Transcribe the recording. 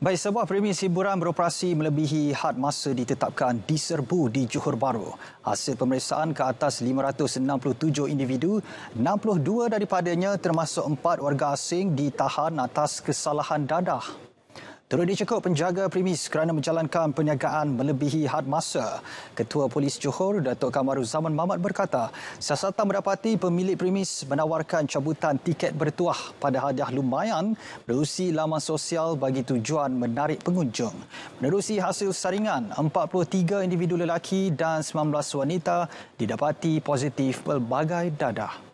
Baik, sebuah premis hiburan beroperasi melebihi had masa ditetapkan diserbu di Johor Bahru. Hasil pemeriksaan ke atas 567 individu, 62 daripadanya termasuk 4 warga asing ditahan atas kesalahan dadah Turut dicekuk penjaga primis kerana menjalankan perniagaan melebihi had masa. Ketua Polis Johor, Datuk Kamaru Zaman Mamat berkata, siasatan mendapati pemilik primis menawarkan cabutan tiket bertuah pada hadiah lumayan berusi laman sosial bagi tujuan menarik pengunjung. Menerusi hasil saringan, 43 individu lelaki dan 19 wanita didapati positif pelbagai dadah.